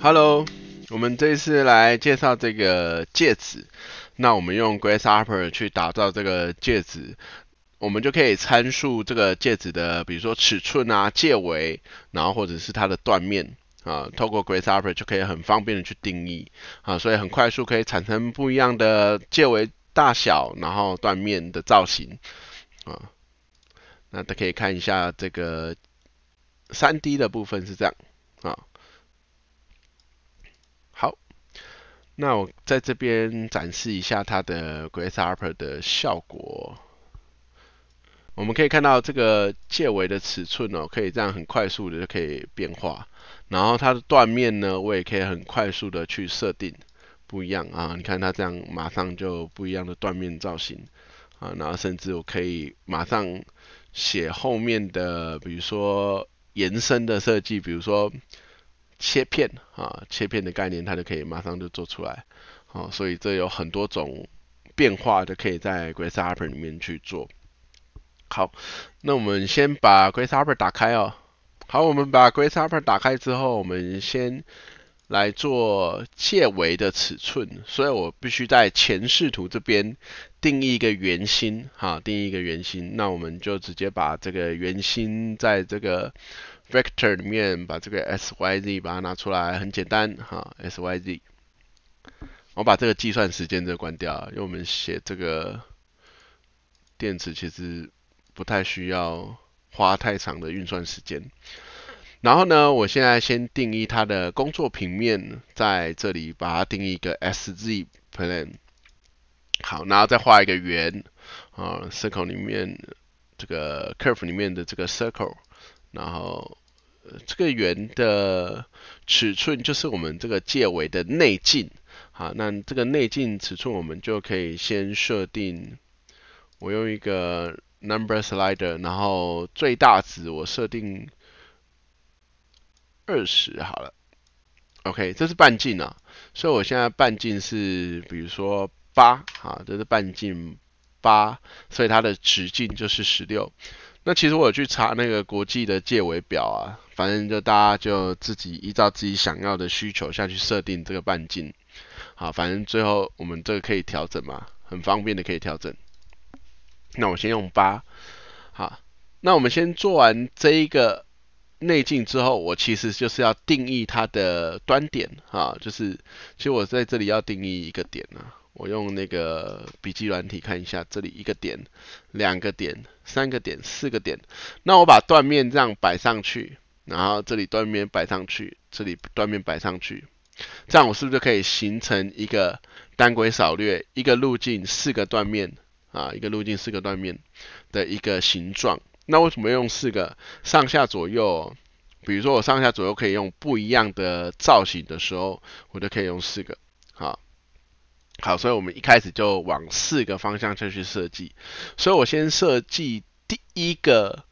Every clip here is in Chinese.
Hello，我们这次来介绍这个戒指。那我们用 Grasshopper 去打造这个戒指，我们就可以参数这个戒指的，比如说尺寸啊、戒围，然后或者是它的断面啊，透过 Grasshopper 就可以很方便的去定义啊，所以很快速可以产生不一样的戒围大小，然后断面的造型啊。那大家可以看一下这个。三 D 的部分是这样啊，好，那我在这边展示一下它的 g r a c e h a p p e r 的效果。我们可以看到这个界围的尺寸哦，可以这样很快速的就可以变化。然后它的断面呢，我也可以很快速的去设定不一样啊。你看它这样，马上就不一样的断面造型啊。然后甚至我可以马上写后面的，比如说。延伸的设计，比如说切片啊，切片的概念，它就可以马上就做出来啊。所以这有很多种变化就可以在 Grasshopper 里面去做。好，那我们先把 Grasshopper 打开哦。好，我们把 Grasshopper 打开之后，我们先。来做切维的尺寸，所以我必须在前视图这边定义一个圆心，哈，定义一个圆心。那我们就直接把这个圆心在这个 vector 里面，把这个 s y z 把它拿出来，很简单，哈，s y z。我把这个计算时间这关掉，因为我们写这个电池其实不太需要花太长的运算时间。然后呢，我现在先定义它的工作平面，在这里把它定义一个 S Z plane。好，然后再画一个圆啊，circle 里面这个 curve 里面的这个 circle，然后这个圆的尺寸就是我们这个界尾的内径。好，那这个内径尺寸我们就可以先设定，我用一个 number slider，然后最大值我设定。二十好了，OK，这是半径啊，所以我现在半径是，比如说八，啊，这是半径八，所以它的直径就是十六。那其实我有去查那个国际的界围表啊，反正就大家就自己依照自己想要的需求下去设定这个半径，好，反正最后我们这个可以调整嘛，很方便的可以调整。那我先用八，好，那我们先做完这一个。内径之后，我其实就是要定义它的端点啊，就是其实我在这里要定义一个点呢。我用那个笔记软体看一下，这里一个点，两个点，三个点，四个点。那我把断面这样摆上去，然后这里断面摆上去，这里断面摆上去，这样我是不是就可以形成一个单轨扫略，一个路径四个断面啊，一个路径四个断面的一个形状？那为什么用四个上下左右？比如说我上下左右可以用不一样的造型的时候，我就可以用四个，好，好，所以我们一开始就往四个方向去设计。所以我先设计第一个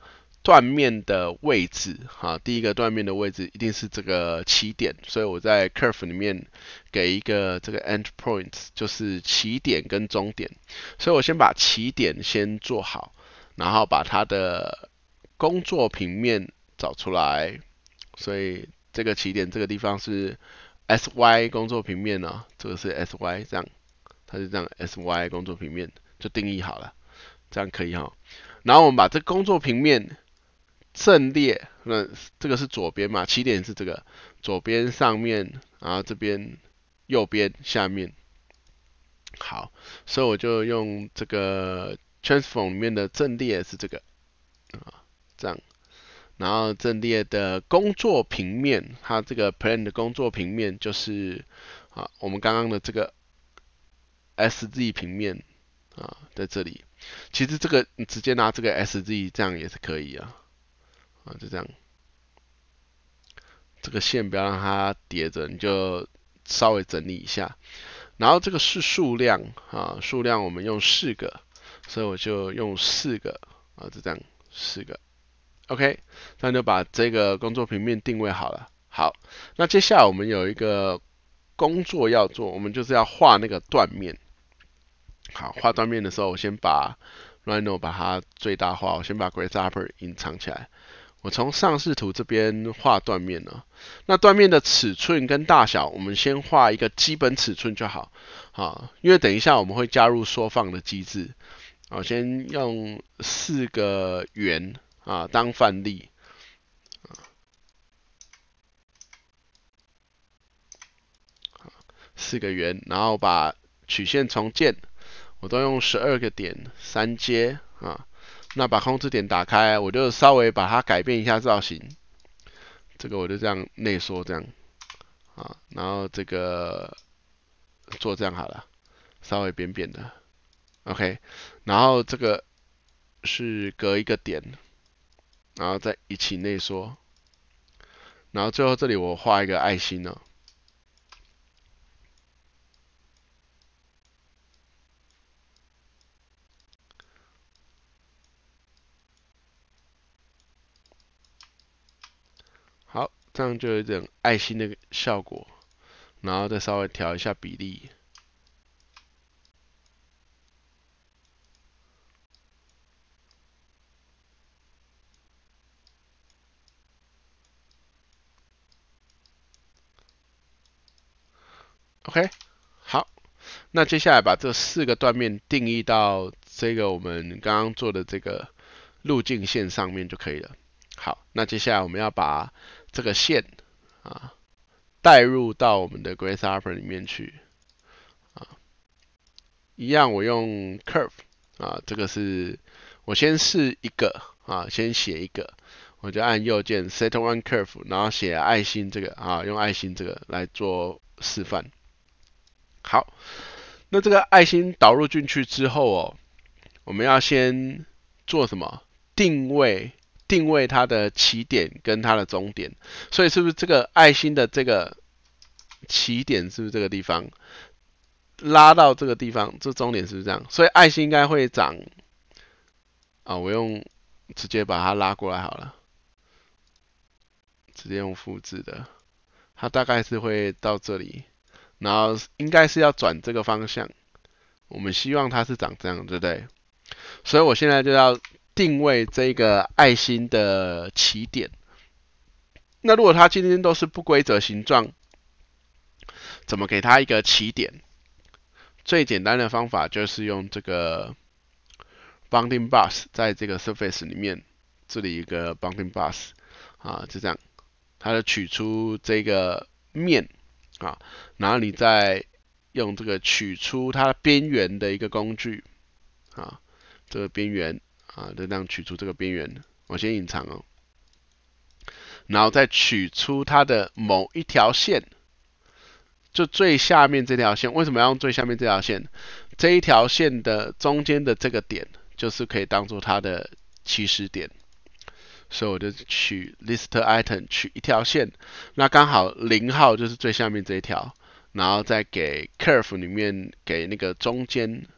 断面的位置，哈，第一个断面的位置一定是这个起点，所以我在 curve 里面给一个这个 end points，就是起点跟终点，所以我先把起点先做好。然后把它的工作平面找出来，所以这个起点这个地方是 S Y 工作平面呢，这个是 S Y，这样它就这样 S Y 工作平面就定义好了，这样可以哈。然后我们把这工作平面阵列，那这个是左边嘛，起点是这个左边上面，然后这边右边下面，好，所以我就用这个。transform 里面的阵列是这个啊，这样，然后阵列的工作平面，它这个 p l a n 的工作平面就是啊，我们刚刚的这个 S z 平面啊，在这里，其实这个直接拿这个 S z 这样也是可以啊，啊就这样，这个线不要让它叠着，你就稍微整理一下，然后这个是数量啊，数量我们用四个。所以我就用四个啊，就这样四个，OK，那就把这个工作平面定位好了。好，那接下来我们有一个工作要做，我们就是要画那个断面。好，画断面的时候，我先把 Rhino 把它最大化，我先把 Grid m u p p e r 隐藏起来。我从上视图这边画断面呢。那断面的尺寸跟大小，我们先画一个基本尺寸就好。好，因为等一下我们会加入缩放的机制。我先用四个圆啊当范例，啊，四个圆，然后把曲线重建，我都用十二个点三阶啊，那把控制点打开，我就稍微把它改变一下造型，这个我就这样内缩这样，啊，然后这个做这样好了，稍微扁扁的，OK。然后这个是隔一个点，然后再一起内缩，然后最后这里我画一个爱心哦。好，这样就有点爱心的效果，然后再稍微调一下比例。OK，好，那接下来把这四个断面定义到这个我们刚刚做的这个路径线上面就可以了。好，那接下来我们要把这个线啊带入到我们的 Grace Upper 里面去啊，一样我用 Curve 啊，这个是我先试一个啊，先写一个，我就按右键 Set One Curve，然后写爱心这个啊，用爱心这个来做示范。好，那这个爱心导入进去之后哦，我们要先做什么？定位，定位它的起点跟它的终点。所以是不是这个爱心的这个起点是不是这个地方？拉到这个地方，这终点是不是这样？所以爱心应该会长。啊，我用直接把它拉过来好了，直接用复制的，它大概是会到这里。然后应该是要转这个方向，我们希望它是长这样，对不对？所以我现在就要定位这个爱心的起点。那如果它今天都是不规则形状，怎么给它一个起点？最简单的方法就是用这个 bounding b u s 在这个 surface 里面，这里一个 bounding b u s 啊，就这样，它就取出这个面。啊，然后你再用这个取出它边缘的一个工具，啊，这个边缘啊，就这样取出这个边缘。我先隐藏哦，然后再取出它的某一条线，就最下面这条线。为什么要用最下面这条线？这一条线的中间的这个点，就是可以当做它的起始点。所以我就取 list item 取一条线，那刚好零号就是最下面这一条，然后再给 curve 里面给那个中间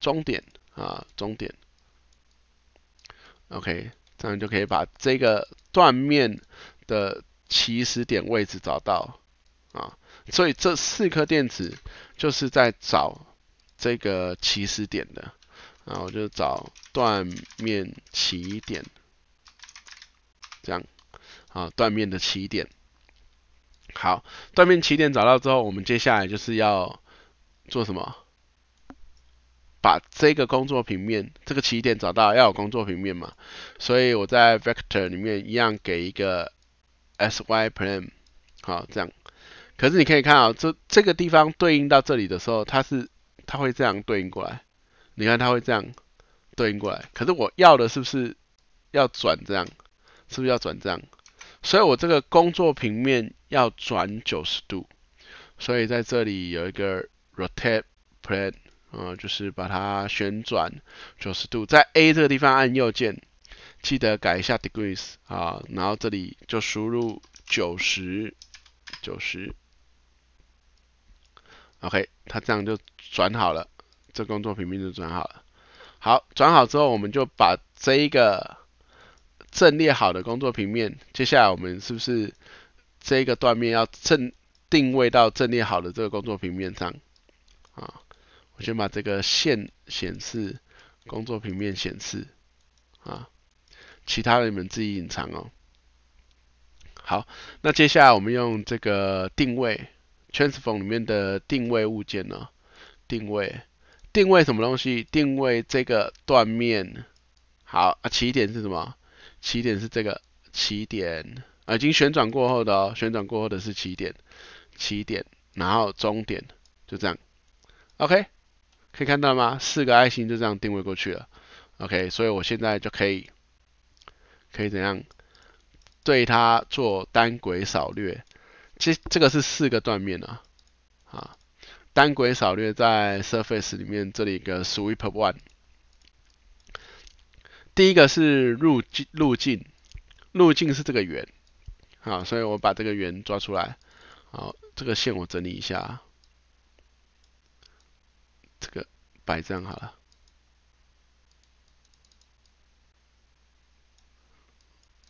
终点啊，终点。OK，这样就可以把这个断面的起始点位置找到啊。所以这四颗电子就是在找这个起始点的，然我就找断面起点。这样，啊，断面的起点。好，断面起点找到之后，我们接下来就是要做什么？把这个工作平面，这个起点找到，要有工作平面嘛。所以我在 vector 里面一样给一个 s y plane。好，这样。可是你可以看啊，这这个地方对应到这里的时候，它是它会这样对应过来。你看它会这样对应过来。可是我要的是不是要转这样？是不是要转账？所以我这个工作平面要转九十度，所以在这里有一个 rotate plane 啊，就是把它旋转九十度。在 A 这个地方按右键，记得改一下 degrees 啊，然后这里就输入九十九十。OK，它这样就转好了，这工作平面就转好了。好转好之后，我们就把这一个。阵列好的工作平面，接下来我们是不是这个断面要正定位到阵列好的这个工作平面上啊？我先把这个线显示，工作平面显示啊，其他的你们自己隐藏哦。好，那接下来我们用这个定位，Transform 里面的定位物件呢？定位，定位什么东西？定位这个断面。好啊，起点是什么？起点是这个起点啊，已经旋转过后的哦，旋转过后的，是起点，起点，然后终点，就这样，OK，可以看到吗？四个爱心就这样定位过去了，OK，所以我现在就可以，可以怎样，对它做单轨扫略，其这个是四个断面啊，啊，单轨扫略在 Surface 里面这里一个 Sweep One。第一个是路径，路径，路径是这个圆，好，所以我把这个圆抓出来，好，这个线我整理一下，这个摆这样好了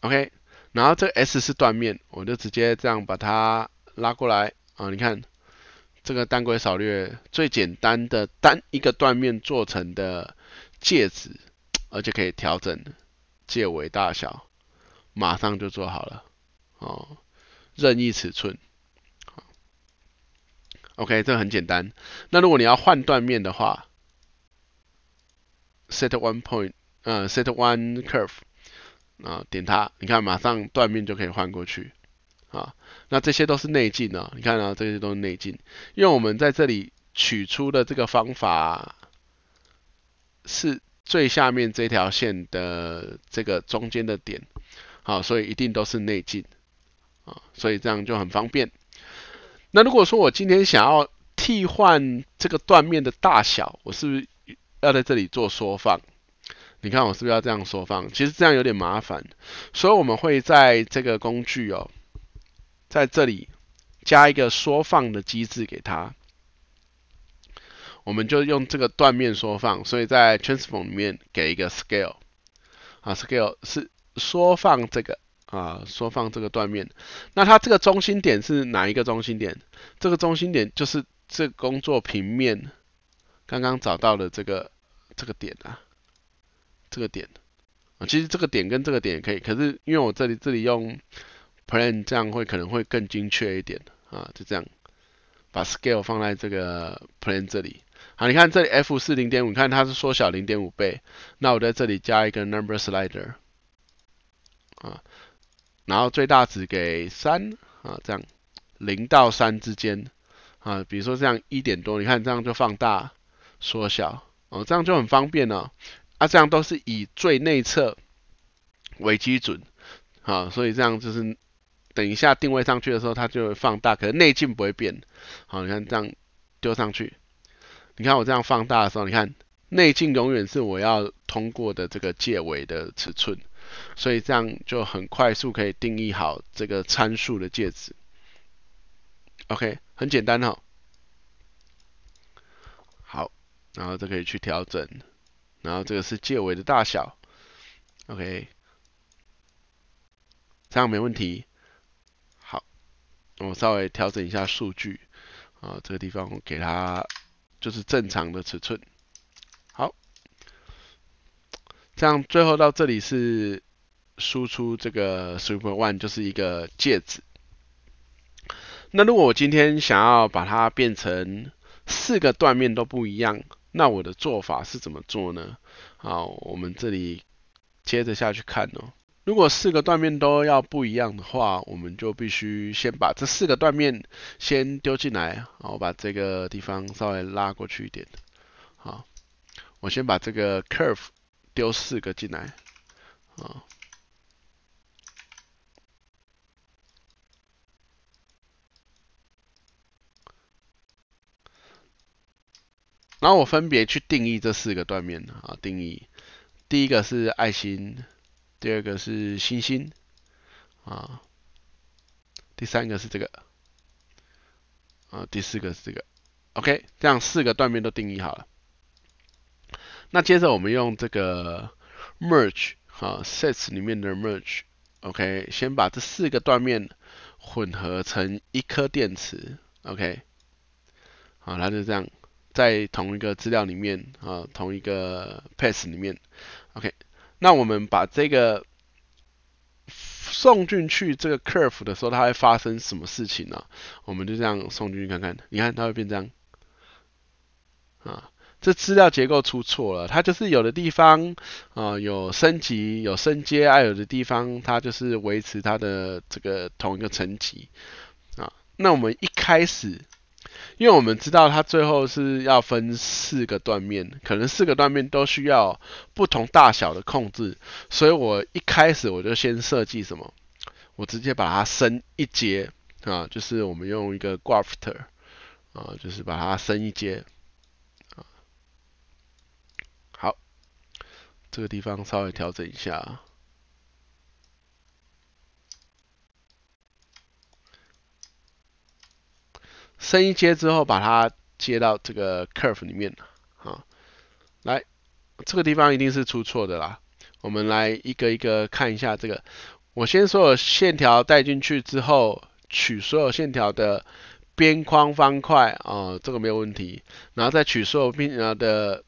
，OK，然后这个 S 是断面，我就直接这样把它拉过来，啊，你看，这个单轨扫略，最简单的单一个断面做成的戒指。而且可以调整界围大小，马上就做好了，哦，任意尺寸，o k 这个很简单。那如果你要换断面的话，set one point，嗯，set one curve，啊，点它，你看马上断面就可以换过去，啊，那这些都是内径啊，你看啊，这些都是内径，因为我们在这里取出的这个方法是。最下面这条线的这个中间的点，好，所以一定都是内径啊，所以这样就很方便。那如果说我今天想要替换这个断面的大小，我是不是要在这里做缩放？你看我是不是要这样缩放？其实这样有点麻烦，所以我们会在这个工具哦，在这里加一个缩放的机制给它。我们就用这个断面缩放，所以在 transform 里面给一个 scale，啊 scale 是缩放这个啊缩放这个断面。那它这个中心点是哪一个中心点？这个中心点就是这工作平面刚刚找到的这个这个点啊，这个点。啊，其实这个点跟这个点也可以，可是因为我这里这里用 plane 这样会可能会更精确一点啊，就这样把 scale 放在这个 plane 这里。好，你看这里 f 是零点五，你看它是缩小零点五倍。那我在这里加一个 number slider 啊，然后最大值给三啊，这样零到三之间啊，比如说这样一点多，你看这样就放大缩小哦，这样就很方便哦，啊，这样都是以最内侧为基准啊，所以这样就是等一下定位上去的时候，它就会放大，可是内径不会变。好，你看这样丢上去。你看我这样放大的时候，你看内径永远是我要通过的这个戒尾的尺寸，所以这样就很快速可以定义好这个参数的戒指。OK，很简单哦。好，然后这可以去调整，然后这个是戒尾的大小。OK，这样没问题。好，我稍微调整一下数据。啊，这个地方我给它。就是正常的尺寸，好，这样最后到这里是输出这个 super one 就是一个戒指。那如果我今天想要把它变成四个断面都不一样，那我的做法是怎么做呢？好，我们这里接着下去看哦。如果四个断面都要不一样的话，我们就必须先把这四个断面先丢进来，然后把这个地方稍微拉过去一点。好，我先把这个 curve 丢四个进来啊，然后我分别去定义这四个断面啊，定义第一个是爱心。第二个是星星啊，第三个是这个啊，第四个是这个，OK，这样四个断面都定义好了。那接着我们用这个 merge 哈，sets 里面的 merge，OK，先把这四个断面混合成一颗电池，OK，好，那就这样，在同一个资料里面啊，同一个 path 里面，OK。那我们把这个送进去这个 curve 的时候，它会发生什么事情呢？我们就这样送进去看看，你看它会变这样啊？这资料结构出错了，它就是有的地方啊有升级、有升阶，啊、有的地方它就是维持它的这个同一个层级啊。那我们一开始。因为我们知道它最后是要分四个断面，可能四个断面都需要不同大小的控制，所以我一开始我就先设计什么，我直接把它升一阶啊，就是我们用一个 grapher 啊，就是把它升一阶啊，好，这个地方稍微调整一下。升一阶之后，把它接到这个 curve 里面，好，来，这个地方一定是出错的啦。我们来一个一个看一下这个。我先所有线条带进去之后，取所有线条的边框方块，啊，这个没有问题。然后再取所有边呃的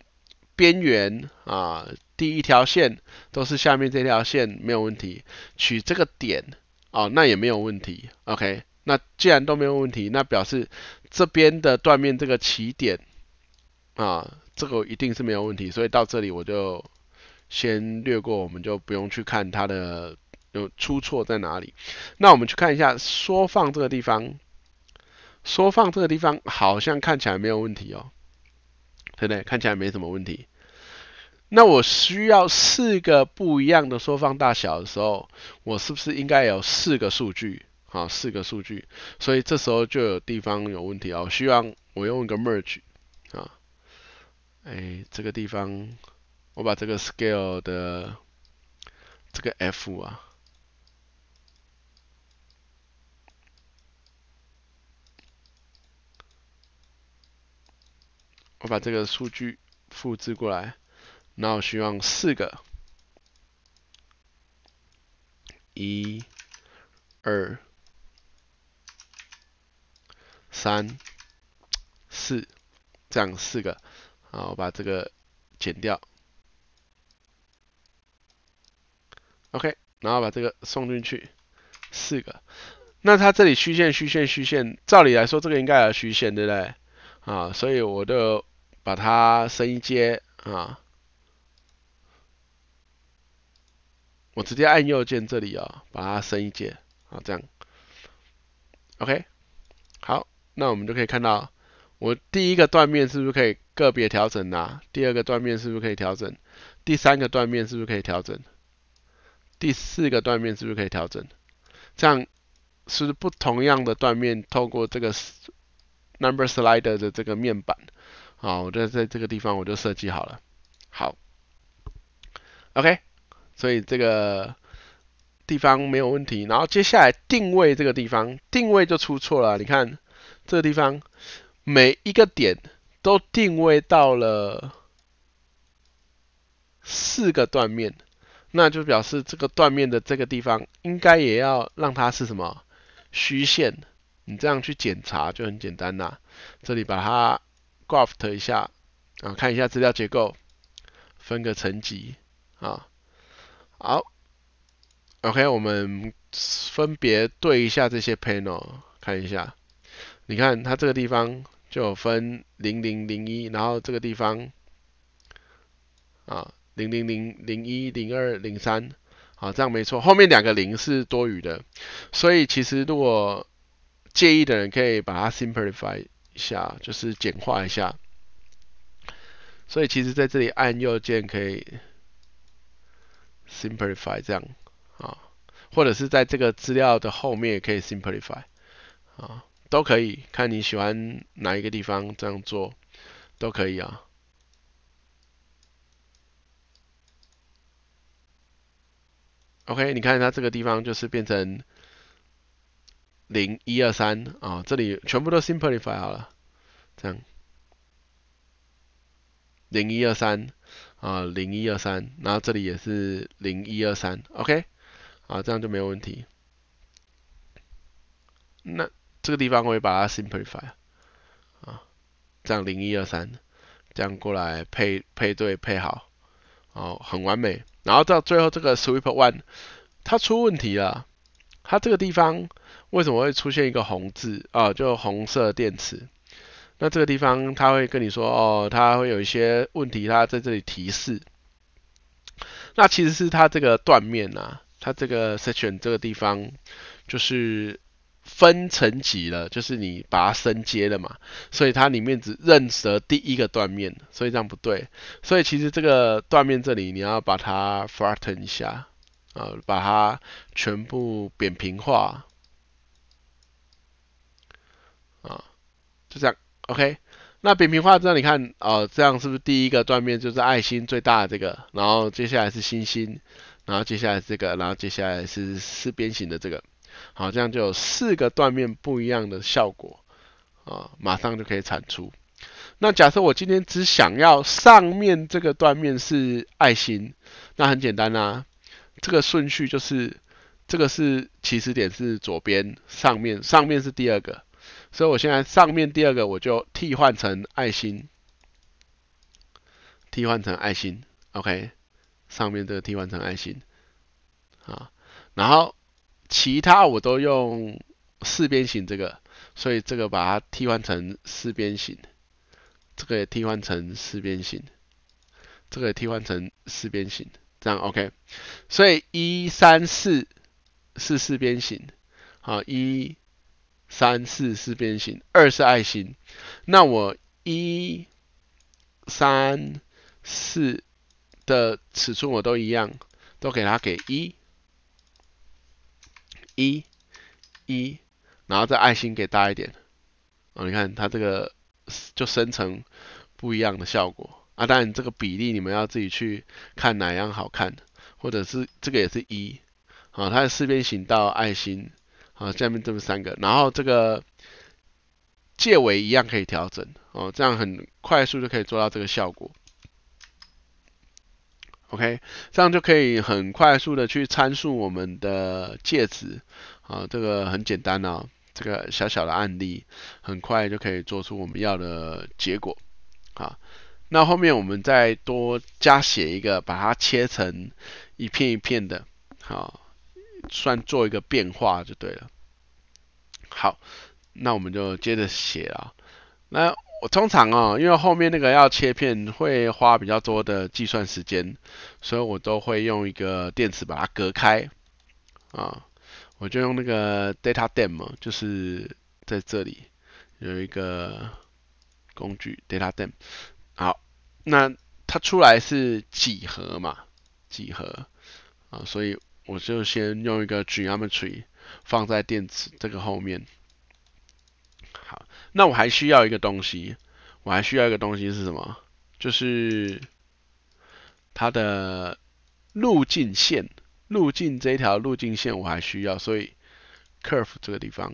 边缘啊，第一条线都是下面这条线没有问题。取这个点哦，那也没有问题。OK。那既然都没有问题，那表示这边的断面这个起点啊，这个一定是没有问题，所以到这里我就先略过，我们就不用去看它的有出错在哪里。那我们去看一下缩放这个地方，缩放这个地方好像看起来没有问题哦，对不对？看起来没什么问题。那我需要四个不一样的缩放大小的时候，我是不是应该有四个数据？好，四个数据，所以这时候就有地方有问题啊。我希望我用一个 merge 啊，哎，这个地方我把这个 scale 的这个 f 啊，我把这个数据复制过来，然后希望四个，一，二。三、四，这样四个，然我把这个剪掉。OK，然后把这个送进去，四个。那它这里虚线、虚线、虚线，照理来说这个应该要虚线，对不对？啊，所以我就把它升一阶啊。我直接按右键这里啊，把它升一阶，啊，这样。OK，好。那我们就可以看到，我第一个断面是不是可以个别调整呢？第二个断面是不是可以调整？第三个断面是不是可以调整？第四个断面是不是可以调整？这样是不同样的断面，透过这个 number slider 的这个面板啊，我就在这个地方我就设计好了。好，OK，所以这个地方没有问题。然后接下来定位这个地方，定位就出错了。你看。这个地方每一个点都定位到了四个断面，那就表示这个断面的这个地方应该也要让它是什么虚线。你这样去检查就很简单啦。这里把它 graft 一下啊，看一下资料结构，分个层级啊。好，OK，我们分别对一下这些 panel，看一下。你看它这个地方就分零零零一，然后这个地方啊零零零零一零二零三，好，这样没错。后面两个零是多余的，所以其实如果介意的人可以把它 simplify 一下，就是简化一下。所以其实在这里按右键可以 simplify 这样啊，或者是在这个资料的后面也可以 simplify 啊。都可以，看你喜欢哪一个地方这样做，都可以啊。OK，你看它这个地方就是变成零一二三啊，这里全部都 simplify 好了，这样零一二三啊，零一二三，然后这里也是零一二三，OK，啊，这样就没有问题。那这个地方我会把它 simplify 啊，这样零一二三，这样过来配配对配好，哦，很完美。然后到最后这个 sweep one，它出问题了，它这个地方为什么会出现一个红字啊？就红色电池，那这个地方他会跟你说，哦，它会有一些问题，它在这里提示。那其实是它这个断面啊，它这个 section 这个地方就是。分成几了，就是你把它升阶了嘛，所以它里面只认识了第一个断面，所以这样不对。所以其实这个断面这里，你要把它 flatten 一下，啊，把它全部扁平化，啊，就这样。OK，那扁平化之后，你看，哦，这样是不是第一个断面就是爱心最大的这个，然后接下来是星星，然后接下来这个，然后接下来是四边形的这个。好，这样就有四个断面不一样的效果，啊，马上就可以产出。那假设我今天只想要上面这个断面是爱心，那很简单啦。这个顺序就是，这个是起始点是左边，上面上面是第二个，所以我现在上面第二个我就替换成爱心，替换成爱心，OK，上面这个替换成爱心，啊，然后。其他我都用四边形这个，所以这个把它替换成四边形，这个也替换成四边形，这个替换成四边形，这样 OK。所以一三四是四边形，好，一三四四边形，二是爱心。那我一三四的尺寸我都一样，都给它给一。一，一，然后再爱心给大一点啊！你看它这个就生成不一样的效果啊。当然这个比例你们要自己去看哪样好看，或者是这个也是一啊。它的四边形到爱心啊，下面这么三个，然后这个界尾一样可以调整哦。这样很快速就可以做到这个效果。OK，这样就可以很快速的去参数我们的介子啊，这个很简单啊，这个小小的案例，很快就可以做出我们要的结果啊。那后面我们再多加写一个，把它切成一片一片的啊，算做一个变化就对了。好，那我们就接着写啊。那。我通常哦，因为后面那个要切片会花比较多的计算时间，所以我都会用一个电池把它隔开啊。我就用那个 Data d a m 就是在这里有一个工具 Data d a m 好，那它出来是几何嘛？几何啊，所以我就先用一个 Geometry 放在电池这个后面。那我还需要一个东西，我还需要一个东西是什么？就是它的路径线，路径这条路径线我还需要，所以 curve 这个地方。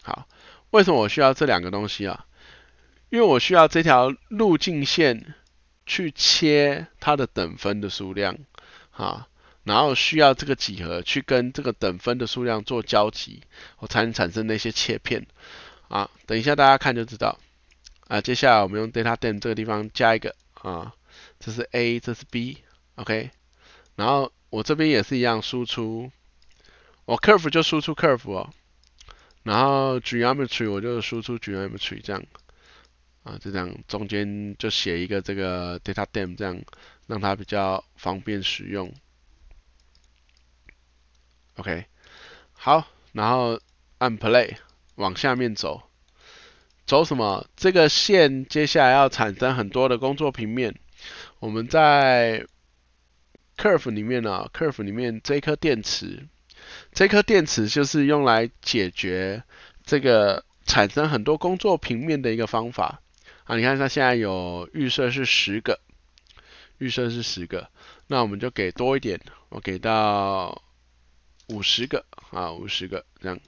好，为什么我需要这两个东西啊？因为我需要这条路径线去切它的等分的数量，啊，然后需要这个几何去跟这个等分的数量做交集，我才能产生那些切片。啊，等一下大家看就知道。啊，接下来我们用 data_dim 这个地方加一个啊，这是 A，这是 B，OK。然后我这边也是一样输出，我 curve 就输出 curve 哦，然后 geometry 我就输出 geometry 这样，啊，就这样中间就写一个这个 data_dim 这样，让它比较方便使用，OK。好，然后按 play。往下面走，走什么？这个线接下来要产生很多的工作平面。我们在 curve 里面呢，curve 里面这一颗电池，这颗电池就是用来解决这个产生很多工作平面的一个方法。啊，你看它现在有预设是十个，预设是十个，那我们就给多一点，我给到五十个，啊，五十个这样。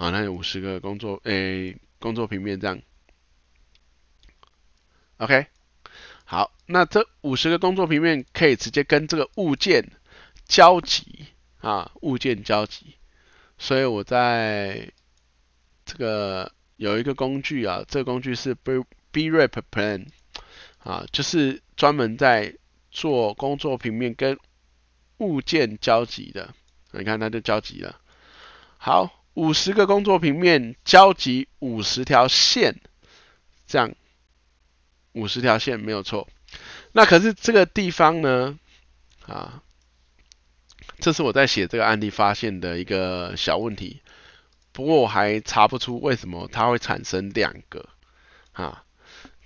好，那有五十个工作诶，工作平面这样。OK，好，那这五十个工作平面可以直接跟这个物件交集啊，物件交集。所以我在这个有一个工具啊，这个工具是 B B Rep Plan 啊，就是专门在做工作平面跟物件交集的。你看，它就交集了。好。五十个工作平面交集五十条线，这样五十条线没有错。那可是这个地方呢，啊，这是我在写这个案例发现的一个小问题。不过我还查不出为什么它会产生两个啊，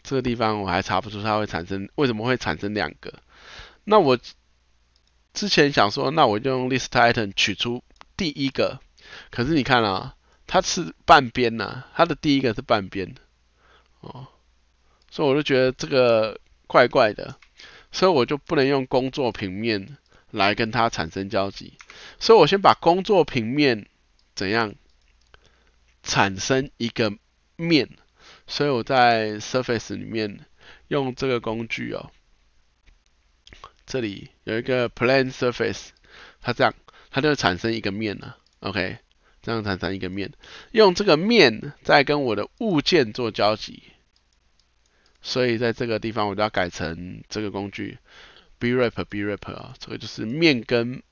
这个地方我还查不出它会产生为什么会产生两个。那我之前想说，那我就用 list item 取出第一个。可是你看啊，它是半边呐，它的第一个是半边哦，所以我就觉得这个怪怪的，所以我就不能用工作平面来跟它产生交集，所以我先把工作平面怎样产生一个面，所以我在 surface 里面用这个工具哦，这里有一个 plane surface，它这样它就产生一个面了，OK。这样产生一个面，用这个面再跟我的物件做交集，所以在这个地方我就要改成这个工具 b r i p b r i p 啊，这个就是面跟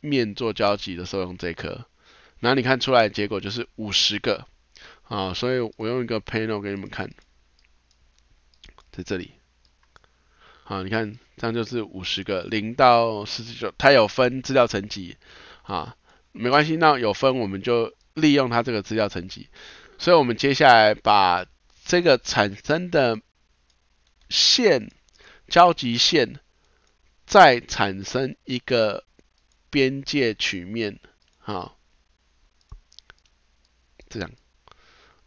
面做交集的，时候用这颗，然后你看出来结果就是五十个，啊，所以我用一个 panel 给你们看，在这里，好，你看这样就是五十个，零到四十九，它有分资料层级，啊。没关系，那有分我们就利用它这个资料层级，所以我们接下来把这个产生的线交集线再产生一个边界曲面，啊，这样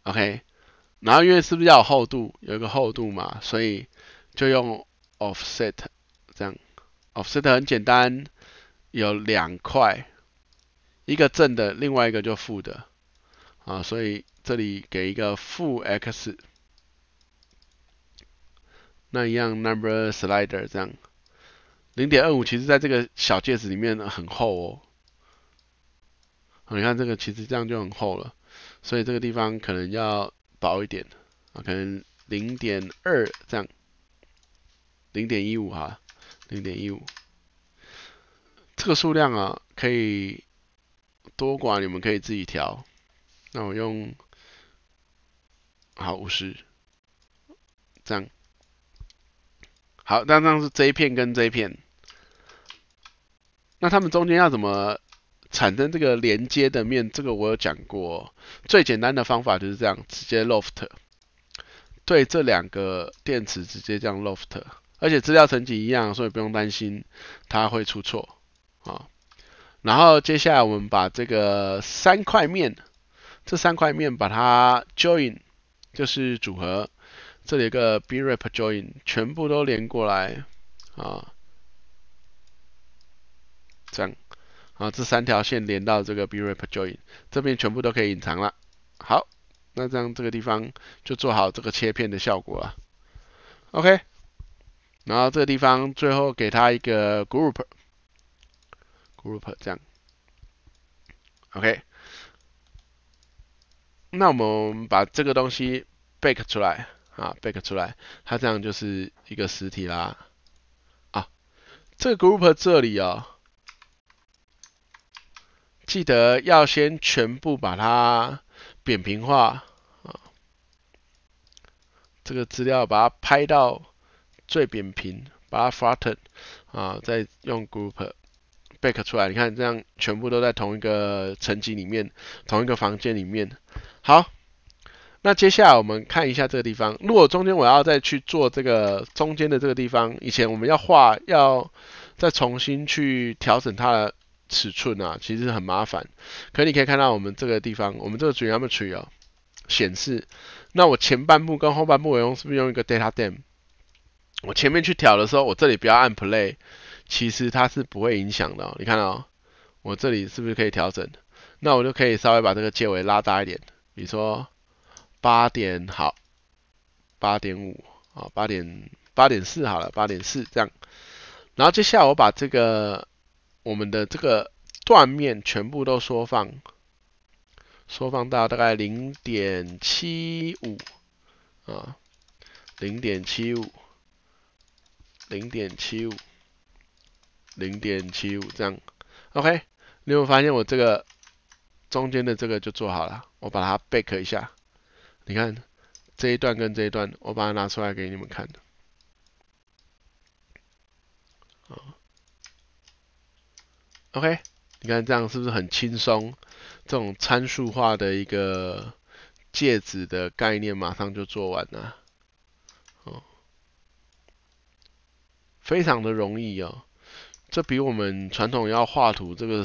，OK，然后因为是不是要有厚度，有一个厚度嘛，所以就用 offset 这样，offset 很简单，有两块。一个正的，另外一个就负的，啊，所以这里给一个负 x，那一样 number slider 这样，零点二五其实在这个小戒指里面很厚哦，你看这个其实这样就很厚了，所以这个地方可能要薄一点，啊，可能零点二这样，零点一五哈，零点一五，这个数量啊可以。多寡你们可以自己调，那我用好五十，这样好，那刚是这一片跟这一片，那他们中间要怎么产生这个连接的面？这个我有讲过，最简单的方法就是这样，直接 loft，对这两个电池直接这样 loft，而且资料层级一样，所以不用担心它会出错。然后接下来我们把这个三块面，这三块面把它 join 就是组合，这里有个 b wrap join，全部都连过来啊，这样啊，这三条线连到这个 b wrap join，这边全部都可以隐藏了。好，那这样这个地方就做好这个切片的效果了。OK，然后这个地方最后给它一个 group。Group 这样，OK，那我们把这个东西 bake 出来啊 bake 出来，它这样就是一个实体啦啊，这个 Group 这里哦，记得要先全部把它扁平化啊，这个资料把它拍到最扁平，把它 flatten 啊，再用 Group。back 出来，你看这样全部都在同一个层级里面，同一个房间里面。好，那接下来我们看一下这个地方。如果中间我要再去做这个中间的这个地方，以前我们要画，要再重新去调整它的尺寸啊，其实很麻烦。可你可以看到我们这个地方，我们这个 tree 啊，显示。那我前半部跟后半部我用是不是用一个 data dam？我前面去调的时候，我这里不要按 play。其实它是不会影响的。你看哦，我这里是不是可以调整？那我就可以稍微把这个界围拉大一点，比如说八点好，八点五啊，八点八点四好了，八点四这样。然后接下来我把这个我们的这个断面全部都缩放，缩放大大概零点七五啊，零点七五，零点七五。零点七五这样，OK，你有没有发现我这个中间的这个就做好了，我把它 back 一下，你看这一段跟这一段，我把它拿出来给你们看哦。o k 你看这样是不是很轻松？这种参数化的一个戒指的概念马上就做完了，哦，非常的容易哦。这比我们传统要画图这个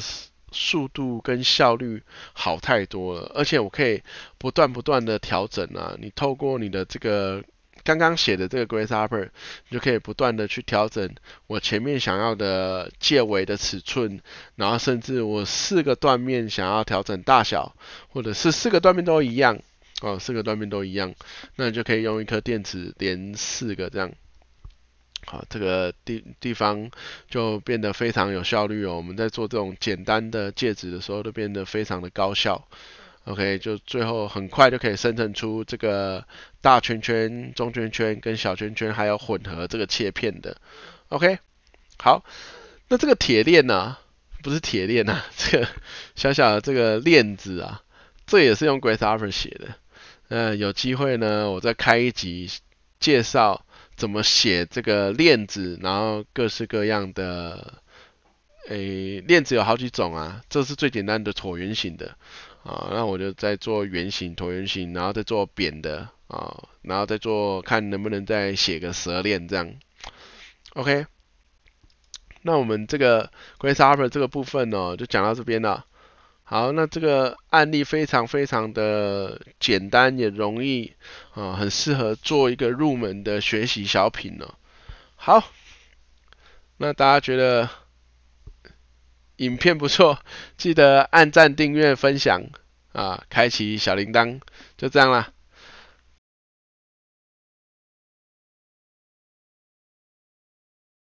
速度跟效率好太多了，而且我可以不断不断的调整啊。你透过你的这个刚刚写的这个 Grasshopper，你就可以不断的去调整我前面想要的界围的尺寸，然后甚至我四个断面想要调整大小，或者是四个断面都一样，哦，四个断面都一样，那你就可以用一颗电池连四个这样。好，这个地地方就变得非常有效率哦。我们在做这种简单的戒指的时候，都变得非常的高效。OK，就最后很快就可以生成出这个大圈圈、中圈圈跟小圈圈，还有混合这个切片的。OK，好，那这个铁链呢？不是铁链啊，这个小小的这个链子啊，这也是用 Great Offer 写的。嗯，有机会呢，我再开一集介绍。怎么写这个链子？然后各式各样的，诶，链子有好几种啊。这是最简单的椭圆形的，啊，那我就再做圆形、椭圆形，然后再做扁的，啊，然后再做看能不能再写个蛇链这样。OK，那我们这个 Grasshopper 这个部分呢，就讲到这边了。好，那这个案例非常非常的简单，也容易啊，很适合做一个入门的学习小品哦。好，那大家觉得影片不错，记得按赞、订阅、分享啊，开启小铃铛，就这样啦。